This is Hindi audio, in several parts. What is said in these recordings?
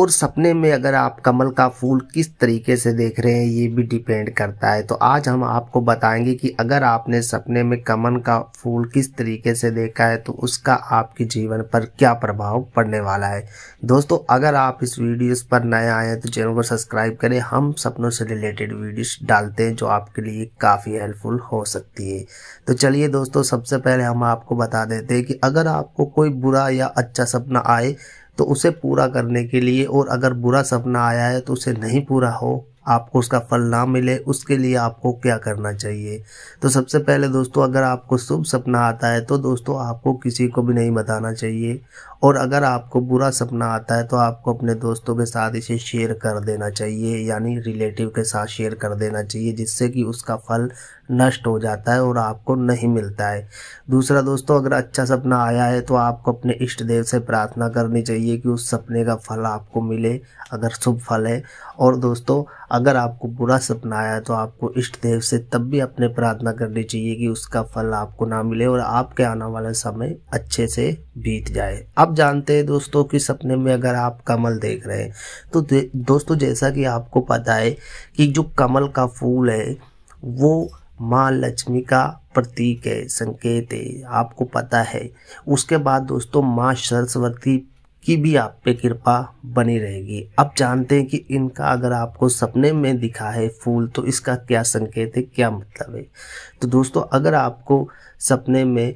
और सपने में अगर आप कमल का फूल किस तरीके से देख रहे हैं ये भी डिपेंड करता है तो आज हम आपको बताएंगे कि अगर आपने सपने में कमल का फूल किस तरीके से देखा है तो उसका आपके जीवन पर क्या प्रभाव पड़ने वाला है दोस्तों अगर आप इस वीडियोस पर नए आए हैं तो चैनल को सब्सक्राइब करें हम सपनों से रिलेटेड वीडियो डालते हैं जो आपके लिए काफ़ी हेल्पफुल हो सकती है तो चलिए दोस्तों सबसे पहले हम आपको बता देते हैं कि अगर आपको कोई बुरा या अच्छा सपना आए तो उसे पूरा करने के लिए और अगर बुरा सपना आया है तो उसे नहीं पूरा हो आपको उसका फल ना मिले उसके लिए आपको क्या करना चाहिए तो सबसे पहले दोस्तों अगर आपको शुभ सपना आता है तो दोस्तों आपको किसी को भी नहीं बताना चाहिए और अगर आपको बुरा सपना आता है तो आपको अपने दोस्तों के साथ इसे शेयर कर देना चाहिए यानी रिलेटिव के साथ शेयर कर देना चाहिए जिससे कि उसका फल नष्ट हो जाता है और आपको नहीं मिलता है दूसरा दोस्तों अगर अच्छा सपना आया है तो आपको अपने इष्ट देव से प्रार्थना करनी चाहिए कि उस सपने का फल आपको मिले अगर शुभ फल है और दोस्तों अगर आपको बुरा सपना आया है तो आपको इष्ट देव से तब भी अपने प्रार्थना करनी चाहिए कि उसका फल आपको ना मिले और आपके आने वाला समय अच्छे से बीत जाए आप जानते हैं दोस्तों कि सपने में अगर आप कमल देख रहे हैं तो दोस्तों जैसा कि आपको पता है कि जो कमल का फूल है वो माँ लक्ष्मी का प्रतीक है संकेत है आपको पता है उसके बाद दोस्तों माँ सरस्वती की भी आप पे कृपा बनी रहेगी अब जानते हैं कि इनका अगर आपको सपने में दिखा है फूल तो इसका क्या संकेत है क्या मतलब है तो दोस्तों अगर आपको सपने में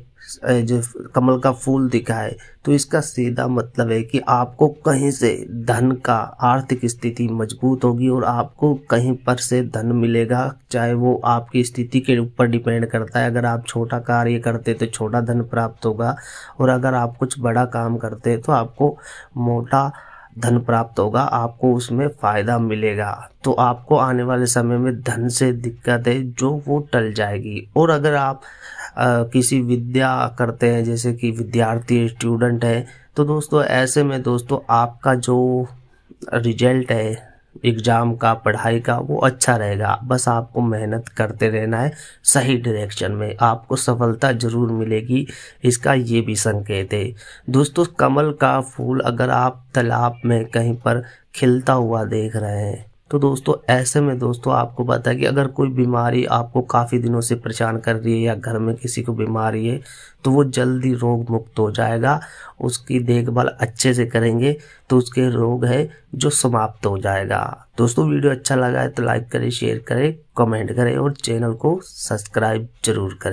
जो कमल का फूल दिखा है तो इसका सीधा मतलब है कि आपको कहीं से धन का आर्थिक स्थिति मजबूत होगी और आपको कहीं पर से धन मिलेगा चाहे वो आपकी स्थिति के ऊपर डिपेंड करता है अगर आप छोटा कार्य करते तो छोटा धन प्राप्त होगा और अगर आप कुछ बड़ा काम करते तो आपको मोटा धन प्राप्त होगा आपको उसमें फायदा मिलेगा तो आपको आने वाले समय में धन से दिक्कत है जो वो टल जाएगी और अगर आप आ, किसी विद्या करते हैं जैसे कि विद्यार्थी स्टूडेंट है तो दोस्तों ऐसे में दोस्तों आपका जो रिजल्ट है एग्ज़ाम का पढ़ाई का वो अच्छा रहेगा बस आपको मेहनत करते रहना है सही डायरेक्शन में आपको सफलता ज़रूर मिलेगी इसका ये भी संकेत है दोस्तों कमल का फूल अगर आप तालाब में कहीं पर खिलता हुआ देख रहे हैं तो दोस्तों ऐसे में दोस्तों आपको पता है कि अगर कोई बीमारी आपको काफ़ी दिनों से परेशान कर रही है या घर में किसी को बीमारी है तो वो जल्दी रोग मुक्त हो जाएगा उसकी देखभाल अच्छे से करेंगे तो उसके रोग है जो समाप्त हो जाएगा दोस्तों वीडियो अच्छा लगा है तो लाइक करें शेयर करें कमेंट करें और चैनल को सब्सक्राइब जरूर करें